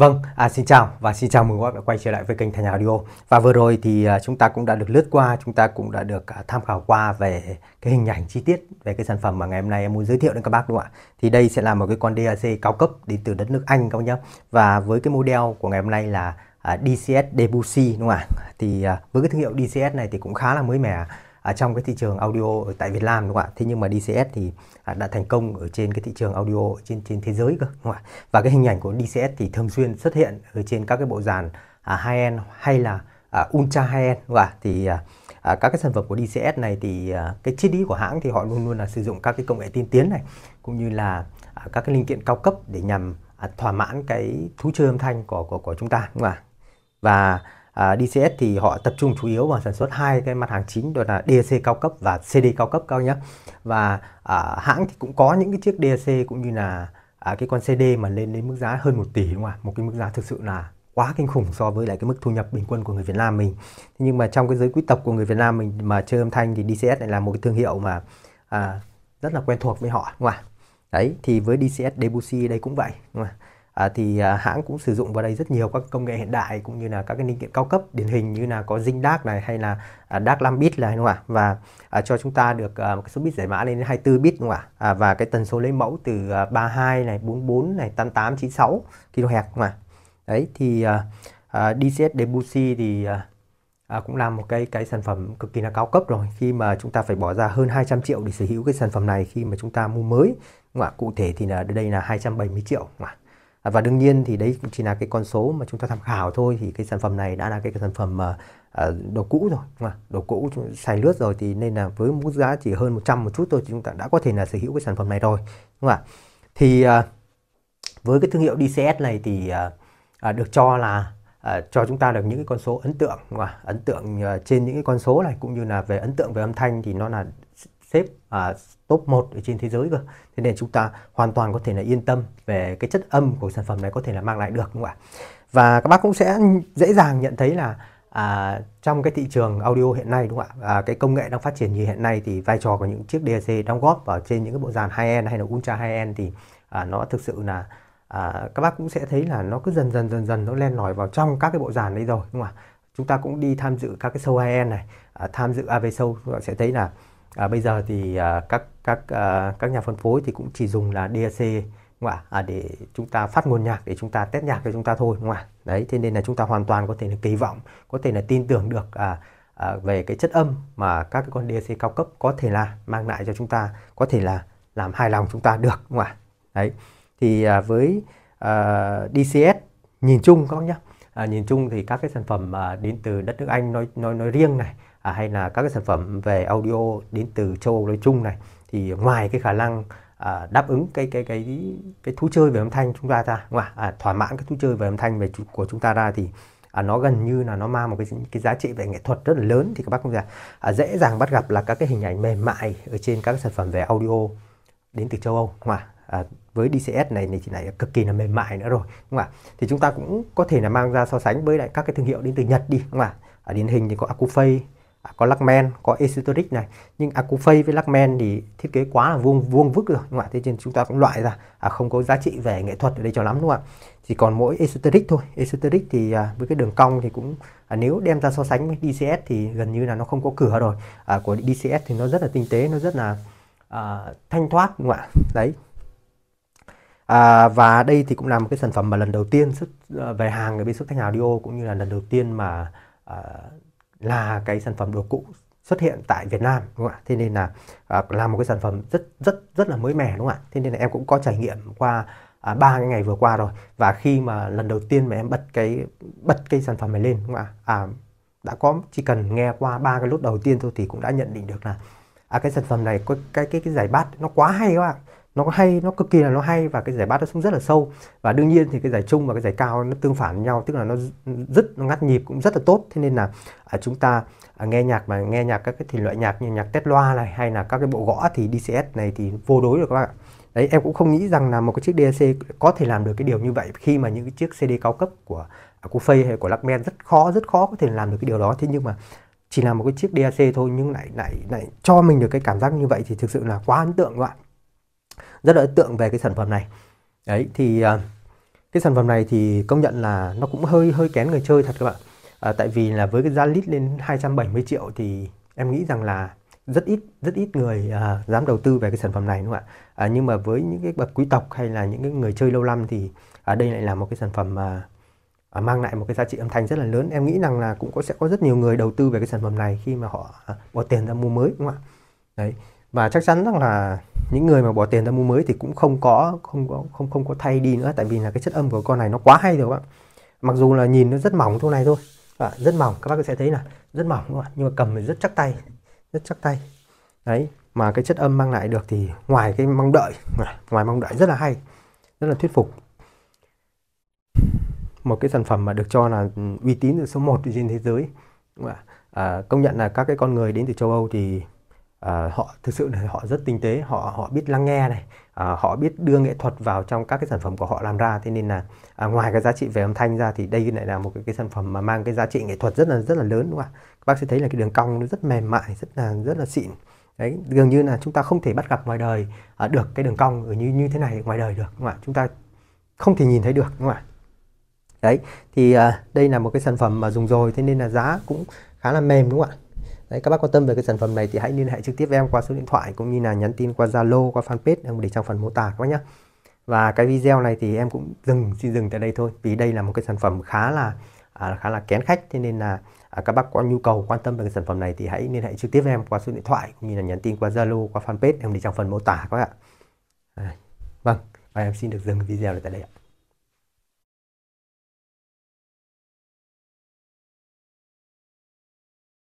Vâng, à, xin chào và xin chào mừng các bạn quay trở lại với kênh Thành Audio. Và vừa rồi thì à, chúng ta cũng đã được lướt qua, chúng ta cũng đã được à, tham khảo qua về cái hình ảnh chi tiết về cái sản phẩm mà ngày hôm nay em muốn giới thiệu đến các bác đúng không ạ? Thì đây sẽ là một cái con DAC cao cấp đến từ đất nước Anh các bác nhé. Và với cái model của ngày hôm nay là à, DCS Debussy đúng không ạ? Thì với cái thương hiệu DCS này thì cũng khá là mới mẻ à, trong cái thị trường audio ở tại Việt Nam đúng không ạ? Thế nhưng mà DCS thì à, đã thành công ở trên cái thị trường audio trên trên thế giới cơ đúng không ạ? Và cái hình ảnh của DCS thì thường xuyên xuất hiện ở trên các cái bộ dàn à, high end hay là à, ultra high end đúng không ạ? Thì à, à, các cái sản phẩm của DCS này thì à, cái triết lý của hãng thì họ luôn luôn là sử dụng các cái công nghệ tiên tiến này cũng như là à, các cái linh kiện cao cấp để nhằm à, thỏa mãn cái thú chơi âm thanh của của của chúng ta đúng không ạ? Và à, DCS thì họ tập trung chủ yếu vào sản xuất hai cái mặt hàng chính đó là DAC cao cấp và CD cao cấp cao nhé và à, hãng thì cũng có những cái chiếc DAC cũng như là à, cái con CD mà lên đến mức giá hơn 1 tỷ đúng không ạ một cái mức giá thực sự là quá kinh khủng so với lại cái mức thu nhập bình quân của người Việt Nam mình thế nhưng mà trong cái giới quý tộc của người Việt Nam mình mà chơi âm thanh thì DCS lại là một cái thương hiệu mà à, rất là quen thuộc với họ đúng không ạ đấy thì với DCS Debussy đây cũng vậy đúng không ạ à, thì à, hãng cũng sử dụng vào đây rất nhiều các công nghệ hiện đại cũng như là các cái linh kiện cao cấp điển hình như là có Zing DAC này hay là à, DAC 5 bit này đúng không ạ và à, cho chúng ta được à, một cái số bit giải mã lên đến 24 bit đúng không ạ à, và cái tần số lấy mẫu từ à, 32 này 44 này 88 96 kHz đúng không ạ đấy thì à, à, DCS Debussy thì à, À, cũng là một cái cái sản phẩm cực kỳ là cao cấp rồi khi mà chúng ta phải bỏ ra hơn 200 triệu để sở hữu cái sản phẩm này khi mà chúng ta mua mới đúng không ạ? Cụ thể thì là đây là 270 triệu đúng không ạ? À, và đương nhiên thì đấy chỉ là cái con số mà chúng ta tham khảo thôi thì cái sản phẩm này đã là cái, cái sản phẩm mà uh, đồ cũ rồi đúng không? đồ cũ xài lướt rồi thì nên là với mức giá chỉ hơn 100 một chút thôi thì chúng ta đã có thể là sở hữu cái sản phẩm này rồi đúng không ạ thì uh, với cái thương hiệu DCS này thì uh, uh, được cho là À, cho chúng ta được những cái con số ấn tượng đúng không ạ ấn tượng uh, trên những cái con số này cũng như là về ấn tượng về âm thanh thì nó là xếp à, top 1 ở trên thế giới cơ. Thế nên chúng ta hoàn toàn có thể là yên tâm về cái chất âm của sản phẩm này có thể là mang lại được đúng không ạ? Và các bác cũng sẽ dễ dàng nhận thấy là à, trong cái thị trường audio hiện nay đúng không ạ? À, cái công nghệ đang phát triển như hiện nay thì vai trò của những chiếc DAC đóng góp vào trên những cái bộ dàn hai end hay là ultra hai end thì à, nó thực sự là à, các bác cũng sẽ thấy là nó cứ dần dần dần dần nó len lỏi vào trong các cái bộ dàn đấy rồi đúng không ạ? Chúng ta cũng đi tham dự các cái show hai end này, à, tham dự AV show các bạn sẽ thấy là à, bây giờ thì à, các các à, các nhà phân phối thì cũng chỉ dùng là DAC đúng không ạ? À, để chúng ta phát nguồn nhạc để chúng ta test nhạc cho chúng ta thôi đúng không ạ? Đấy, thế nên là chúng ta hoàn toàn có thể là kỳ vọng, có thể là tin tưởng được à, à, về cái chất âm mà các cái con DAC cao cấp có thể là mang lại cho chúng ta, có thể là làm hài lòng chúng ta được đúng không ạ? Đấy. Thì à, với à, DCS nhìn chung các nhá. À, nhìn chung thì các cái sản phẩm à, đến từ đất nước Anh nói nói nói riêng này à, hay là các cái sản phẩm về audio đến từ châu Âu nói chung này thì ngoài cái khả năng à, đáp ứng cái cái cái cái thú chơi về âm thanh chúng ta ra ngoài à, thỏa mãn cái thú chơi về âm thanh về của chúng ta ra thì à, nó gần như là nó mang một cái cái giá trị về nghệ thuật rất là lớn thì các bác cũng giả à, dễ dàng bắt gặp là các cái hình ảnh mềm mại ở trên các sản phẩm về audio đến từ châu Âu ngoài à, với DCS này thì này cực kỳ là mềm mại nữa rồi đúng không ạ thì chúng ta cũng có thể là mang ra so sánh với lại các cái thương hiệu đến từ Nhật đi đúng không ạ à, điển hình thì có Acufei À, có lắc có esoteric này nhưng acuphase à, với lắc thì thiết kế quá là vuông vuông vức rồi đúng không ạ thế nên chúng ta cũng loại ra à, không có giá trị về nghệ thuật ở đây cho lắm đúng không ạ chỉ còn mỗi esoteric thôi esoteric thì à, với cái đường cong thì cũng à, nếu đem ra so sánh với DCS thì gần như là nó không có cửa rồi à, của DCS thì nó rất là tinh tế nó rất là à, thanh thoát đúng không ạ đấy À, và đây thì cũng là một cái sản phẩm mà lần đầu tiên xuất à, về hàng ở bên xuất Thanh Hào cũng như là lần đầu tiên mà à, là cái sản phẩm đồ cũ xuất hiện tại Việt Nam đúng không ạ? Thế nên là à, là một cái sản phẩm rất rất rất là mới mẻ đúng không ạ? Thế nên là em cũng có trải nghiệm qua à, ba cái ngày vừa qua rồi và khi mà lần đầu tiên mà em bật cái bật cái sản phẩm này lên đúng không ạ? À, đã có chỉ cần nghe qua ba cái lốt đầu tiên thôi thì cũng đã nhận định được là à, cái sản phẩm này cái cái cái cái giải bát nó quá hay các bạn nó có hay nó cực kỳ là nó hay và cái giải bát nó xuống rất là sâu và đương nhiên thì cái giải trung và cái giải cao nó tương phản với nhau tức là nó rất nó ngắt nhịp cũng rất là tốt thế nên là à, chúng ta à, nghe nhạc mà nghe nhạc các cái thể loại nhạc như nhạc tét loa này hay là các cái bộ gõ thì DCS này thì vô đối được các bạn ạ đấy em cũng không nghĩ rằng là một cái chiếc DAC có thể làm được cái điều như vậy khi mà những cái chiếc CD cao cấp của à, của Fay hay của Lacmen rất khó rất khó có thể làm được cái điều đó thế nhưng mà chỉ là một cái chiếc DAC thôi nhưng lại lại lại cho mình được cái cảm giác như vậy thì thực sự là quá ấn tượng các bạn rất là ấn tượng về cái sản phẩm này đấy thì à, cái sản phẩm này thì công nhận là nó cũng hơi hơi kén người chơi thật các bạn à, tại vì là với cái giá lít lên 270 triệu thì em nghĩ rằng là rất ít rất ít người à, dám đầu tư về cái sản phẩm này đúng không ạ à, nhưng mà với những cái bậc quý tộc hay là những cái người chơi lâu năm thì à, đây lại là một cái sản phẩm mà à, mang lại một cái giá trị âm thanh rất là lớn em nghĩ rằng là cũng có sẽ có rất nhiều người đầu tư về cái sản phẩm này khi mà họ à, bỏ tiền ra mua mới đúng không ạ đấy và chắc chắn rằng là những người mà bỏ tiền ra mua mới thì cũng không có không có không không có thay đi nữa tại vì là cái chất âm của con này nó quá hay rồi các bạn mặc dù là nhìn nó rất mỏng chỗ này thôi à, rất mỏng các bác sẽ thấy là rất mỏng các bạn nhưng mà cầm thì rất chắc tay rất chắc tay đấy mà cái chất âm mang lại được thì ngoài cái mong đợi ngoài mong đợi rất là hay rất là thuyết phục một cái sản phẩm mà được cho là uy tín từ số 1 trên thế giới à, công nhận là các cái con người đến từ châu Âu thì Ờ, họ thực sự là họ rất tinh tế họ họ biết lắng nghe này uh, họ biết đưa nghệ thuật vào trong các cái sản phẩm của họ làm ra thế nên là uh, ngoài cái giá trị về âm thanh ra thì đây lại là một cái, cái sản phẩm mà mang cái giá trị nghệ thuật rất là rất là lớn đúng không ạ các bác sẽ thấy là cái đường cong nó rất mềm mại rất là rất là xịn đấy dường như là chúng ta không thể bắt gặp ngoài đời uh, được cái đường cong ở như như thế này ngoài đời được đúng không ạ chúng ta không thể nhìn thấy được đúng không ạ đấy thì uh, đây là một cái sản phẩm mà dùng rồi thế nên là giá cũng khá là mềm đúng không ạ Đấy, các bác quan tâm về cái sản phẩm này thì hãy liên hệ trực tiếp với em qua số điện thoại cũng như là nhắn tin qua Zalo, qua fanpage em để trong phần mô tả các bác nhé. Và cái video này thì em cũng dừng xin dừng tại đây thôi vì đây là một cái sản phẩm khá là à, khá là kén khách thế nên là à, các bác có nhu cầu quan tâm về cái sản phẩm này thì hãy liên hệ trực tiếp với em qua số điện thoại cũng như là nhắn tin qua Zalo, qua fanpage em để trong phần mô tả các bạn ạ. À, vâng, và em xin được dừng video này tại đây ạ.